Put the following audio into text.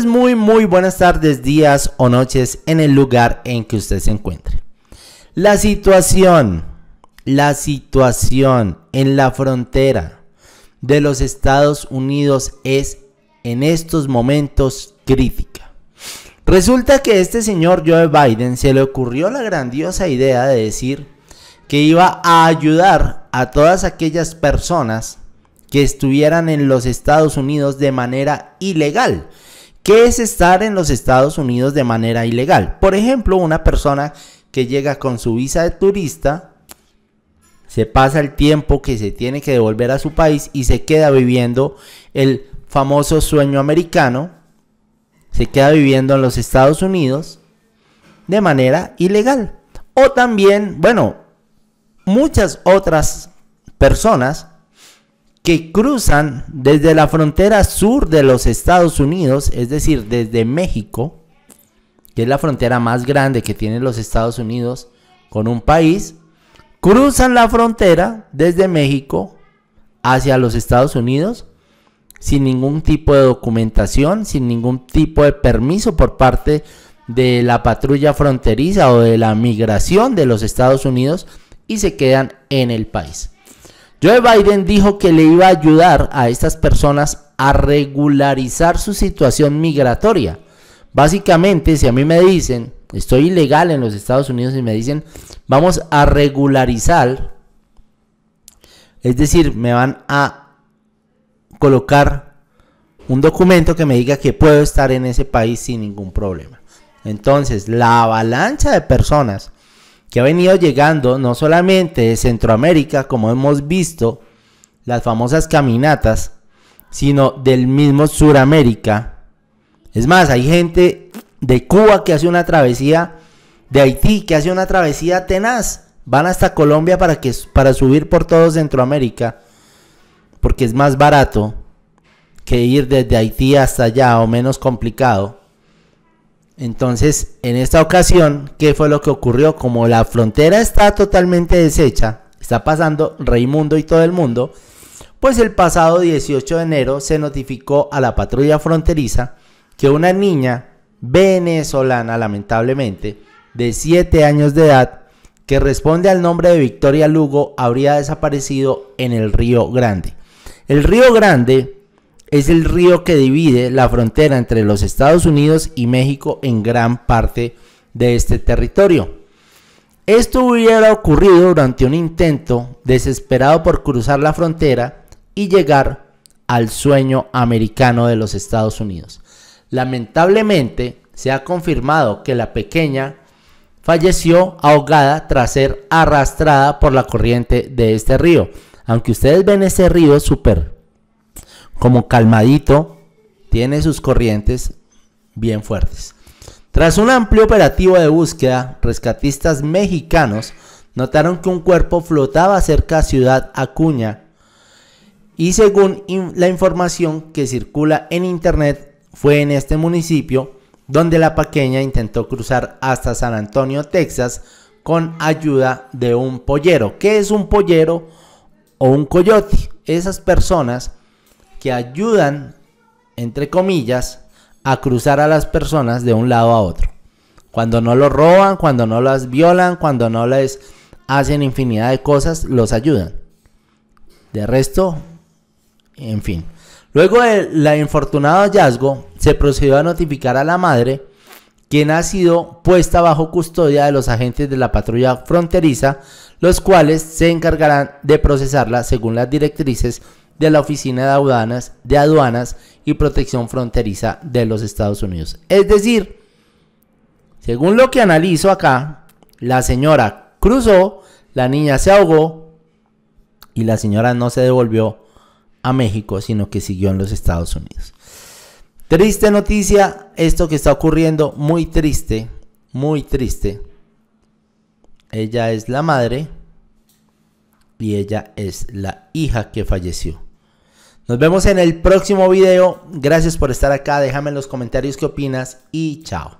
Pues muy, muy buenas tardes, días o noches en el lugar en que usted se encuentre. La situación, la situación en la frontera de los Estados Unidos es en estos momentos crítica. Resulta que este señor Joe Biden se le ocurrió la grandiosa idea de decir que iba a ayudar a todas aquellas personas que estuvieran en los Estados Unidos de manera ilegal es estar en los Estados Unidos de manera ilegal? Por ejemplo, una persona que llega con su visa de turista, se pasa el tiempo que se tiene que devolver a su país y se queda viviendo el famoso sueño americano, se queda viviendo en los Estados Unidos de manera ilegal. O también, bueno, muchas otras personas que cruzan desde la frontera sur de los Estados Unidos, es decir, desde México, que es la frontera más grande que tienen los Estados Unidos con un país, cruzan la frontera desde México hacia los Estados Unidos sin ningún tipo de documentación, sin ningún tipo de permiso por parte de la patrulla fronteriza o de la migración de los Estados Unidos y se quedan en el país. Joe Biden dijo que le iba a ayudar a estas personas a regularizar su situación migratoria. Básicamente, si a mí me dicen, estoy ilegal en los Estados Unidos y me dicen, vamos a regularizar, es decir, me van a colocar un documento que me diga que puedo estar en ese país sin ningún problema. Entonces, la avalancha de personas que ha venido llegando no solamente de Centroamérica, como hemos visto, las famosas caminatas, sino del mismo Suramérica. Es más, hay gente de Cuba que hace una travesía, de Haití que hace una travesía tenaz. Van hasta Colombia para, que, para subir por todo Centroamérica, porque es más barato que ir desde Haití hasta allá o menos complicado. Entonces, en esta ocasión, ¿qué fue lo que ocurrió? Como la frontera está totalmente deshecha, está pasando Raimundo y todo el mundo, pues el pasado 18 de enero se notificó a la patrulla fronteriza que una niña venezolana, lamentablemente, de 7 años de edad, que responde al nombre de Victoria Lugo, habría desaparecido en el Río Grande. El Río Grande es el río que divide la frontera entre los Estados Unidos y México en gran parte de este territorio. Esto hubiera ocurrido durante un intento desesperado por cruzar la frontera y llegar al sueño americano de los Estados Unidos. Lamentablemente, se ha confirmado que la pequeña falleció ahogada tras ser arrastrada por la corriente de este río. Aunque ustedes ven ese río súper como calmadito, tiene sus corrientes bien fuertes. Tras un amplio operativo de búsqueda, rescatistas mexicanos notaron que un cuerpo flotaba cerca a Ciudad Acuña y según la información que circula en internet, fue en este municipio donde la pequeña intentó cruzar hasta San Antonio, Texas, con ayuda de un pollero. ¿Qué es un pollero o un coyote? Esas personas que ayudan, entre comillas, a cruzar a las personas de un lado a otro. Cuando no los roban, cuando no las violan, cuando no les hacen infinidad de cosas, los ayudan. De resto, en fin. Luego del infortunado hallazgo, se procedió a notificar a la madre, quien ha sido puesta bajo custodia de los agentes de la patrulla fronteriza, los cuales se encargarán de procesarla según las directrices de la Oficina de Aduanas, de Aduanas y Protección Fronteriza de los Estados Unidos. Es decir, según lo que analizo acá, la señora cruzó, la niña se ahogó y la señora no se devolvió a México, sino que siguió en los Estados Unidos. Triste noticia, esto que está ocurriendo, muy triste, muy triste. Ella es la madre y ella es la hija que falleció. Nos vemos en el próximo video. Gracias por estar acá. Déjame en los comentarios qué opinas y chao.